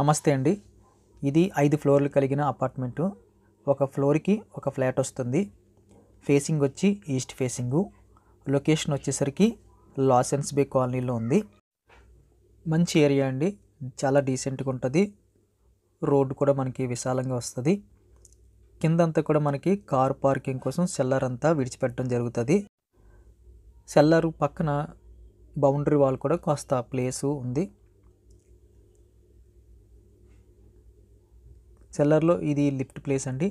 నమస్తే అండి ఇది ఐదు ఫ్లోర్లు కలిగిన అపార్ట్మెంటు ఒక ఫ్లోర్కి ఒక ఫ్లాట్ వస్తుంది ఫేసింగ్ వచ్చి ఈస్ట్ ఫేసింగు లొకేషన్ వచ్చేసరికి లాసెన్స్ బే కాలనీలో ఉంది మంచి ఏరియా అండి చాలా డీసెంట్గా ఉంటుంది రోడ్డు కూడా మనకి విశాలంగా వస్తుంది కిందంతా కూడా మనకి కార్ పార్కింగ్ కోసం సెల్లర్ అంతా విడిచిపెట్టడం జరుగుతుంది సెల్లర్ పక్కన బౌండరీ వాల్ కూడా కాస్త ప్లేసు ఉంది సెల్లర్లో ఇది లిఫ్ట్ ప్లేస్ అండి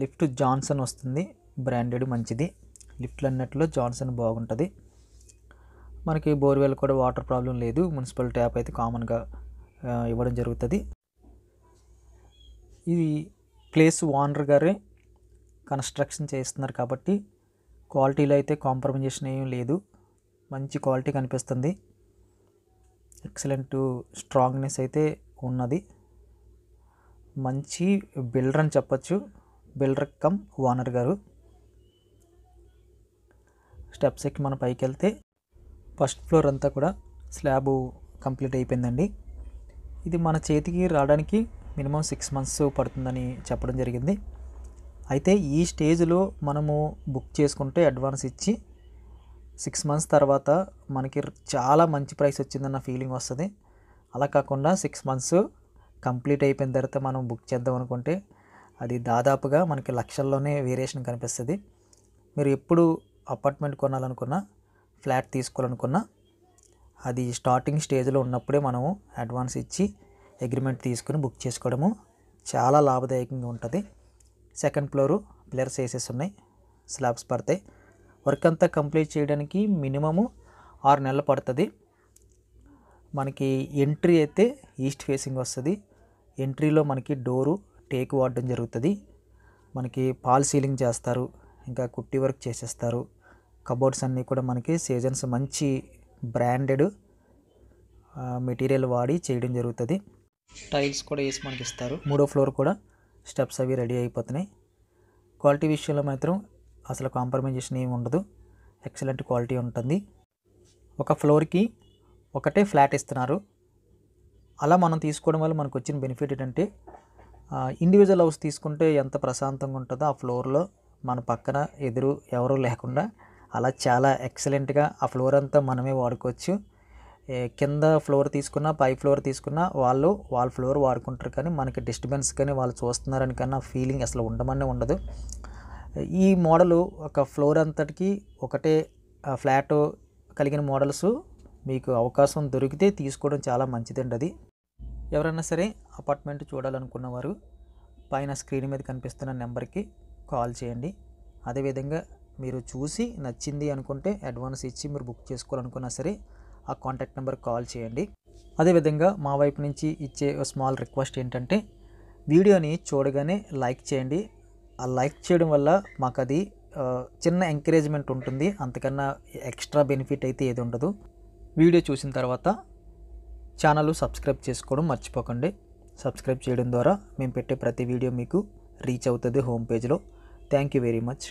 లిఫ్ట్ జాన్సన్ వస్తుంది బ్రాండెడ్ మంచిది లిఫ్ట్లు అన్నట్లో జాన్సన్ బాగుంటుంది మనకి బోర్వెల్ కూడా వాటర్ ప్రాబ్లం లేదు మున్సిపల్ ట్యాప్ అయితే కామన్గా ఇవ్వడం జరుగుతుంది ఇది ప్లేస్ ఓనర్ గారే కన్స్ట్రక్షన్ చేస్తున్నారు కాబట్టి క్వాలిటీలో అయితే కాంప్రమైజేషన్ ఏం లేదు మంచి క్వాలిటీ కనిపిస్తుంది ఎక్సలెంట్ స్ట్రాంగ్నెస్ అయితే ఉన్నది మంచి బిల్డర్ అని చెప్పచ్చు బిల్డర్ కమ్ ఓనర్ గారు స్టెప్స్ ఎక్కి మనం పైకి వెళ్తే ఫస్ట్ ఫ్లోర్ అంతా కూడా స్లాబ్ కంప్లీట్ అయిపోయిందండి ఇది మన చేతికి రావడానికి మినిమం సిక్స్ మంత్స్ పడుతుందని చెప్పడం జరిగింది అయితే ఈ స్టేజ్లో మనము బుక్ చేసుకుంటే అడ్వాన్స్ ఇచ్చి సిక్స్ మంత్స్ తర్వాత మనకి చాలా మంచి ప్రైస్ వచ్చిందన్న ఫీలింగ్ వస్తుంది అలా కాకుండా సిక్స్ మంత్స్ కంప్లీట్ అయిపోయిన తర్వాత మనం బుక్ చేద్దాం అనుకుంటే అది దాదాపుగా మనకి లక్షల్లోనే వేరియేషన్ కనిపిస్తుంది మీరు ఎప్పుడు అపార్ట్మెంట్ కొనాలనుకున్నా ఫ్లాట్ తీసుకోవాలనుకున్నా అది స్టార్టింగ్ స్టేజ్లో ఉన్నప్పుడే మనము అడ్వాన్స్ ఇచ్చి అగ్రిమెంట్ తీసుకుని బుక్ చేసుకోవడము చాలా లాభదాయకంగా ఉంటుంది సెకండ్ ఫ్లోరు పిల్లర్స్ వేసేసి ఉన్నాయి స్లాబ్స్ పడతాయి వర్క్ అంతా కంప్లీట్ చేయడానికి మినిమము ఆరు నెలలు పడుతుంది మనకి ఎంట్రీ అయితే ఈస్ట్ ఫేసింగ్ వస్తుంది ఎంట్రీలో మనకి డోరు టేక్ వాడడం జరుగుతుంది మనకి పాల్ సీలింగ్ చేస్తారు ఇంకా కుట్టి వర్క్ చేసేస్తారు కబోర్డ్స్ అన్నీ కూడా మనకి సీజన్స్ మంచి బ్రాండెడ్ మెటీరియల్ వాడి చేయడం జరుగుతుంది టైల్స్ కూడా వేసి మనకి ఇస్తారు మూడో ఫ్లోర్ కూడా స్టెప్స్ అవి రెడీ అయిపోతున్నాయి క్వాలిటీ విషయంలో మాత్రం అసలు కాంప్రమైజేషన్ ఏమి ఉండదు ఎక్సలెంట్ క్వాలిటీ ఉంటుంది ఒక ఫ్లోర్కి ఒకటే ఫ్లాట్ ఇస్తున్నారు అలా మనం తీసుకోవడం వల్ల మనకు వచ్చిన బెనిఫిట్ ఏంటంటే ఇండివిజువల్ హౌస్ తీసుకుంటే ఎంత ప్రశాంతంగా ఉంటుందో ఆ ఫ్లోర్లో మన పక్కన ఎదురు ఎవరూ లేకుండా అలా చాలా ఎక్సలెంట్గా ఆ ఫ్లోర్ అంతా మనమే వాడుకోవచ్చు కింద ఫ్లోర్ తీసుకున్నా పై ఫ్లోర్ తీసుకున్నా వాళ్ళు వాళ్ళ ఫ్లోర్ వాడుకుంటారు కానీ మనకి డిస్టర్బెన్స్ కానీ వాళ్ళు చూస్తున్నారని కన్నా ఫీలింగ్ అసలు ఉండమనే ఉండదు ఈ మోడలు ఒక ఫ్లోర్ అంతటికి ఒకటే ఫ్లాట్ కలిగిన మోడల్స్ మీకు అవకాశం దొరికితే తీసుకోవడం చాలా మంచిదండి అది ఎవరైనా సరే అపార్ట్మెంట్ చూడాలనుకున్నవారు పైన స్క్రీన్ మీద కనిపిస్తున్న నెంబర్కి కాల్ చేయండి అదేవిధంగా మీరు చూసి నచ్చింది అనుకుంటే అడ్వాన్స్ ఇచ్చి మీరు బుక్ చేసుకోవాలనుకున్నా సరే ఆ కాంటాక్ట్ నెంబర్ కాల్ చేయండి అదేవిధంగా మా వైపు నుంచి ఇచ్చే స్మాల్ రిక్వెస్ట్ ఏంటంటే వీడియోని చూడగానే లైక్ చేయండి ఆ లైక్ చేయడం వల్ల మాకు అది చిన్న ఎంకరేజ్మెంట్ ఉంటుంది అంతకన్నా ఎక్స్ట్రా బెనిఫిట్ అయితే ఏది ఉండదు వీడియో చూసిన తర్వాత ఛానల్ సబ్స్క్రైబ్ చేసుకోవడం మర్చిపోకండి సబ్స్క్రైబ్ చేయడం ద్వారా మేము పెట్టే ప్రతి వీడియో మీకు రీచ్ అవుతుంది హోమ్ పేజ్లో థ్యాంక్ యూ వెరీ మచ్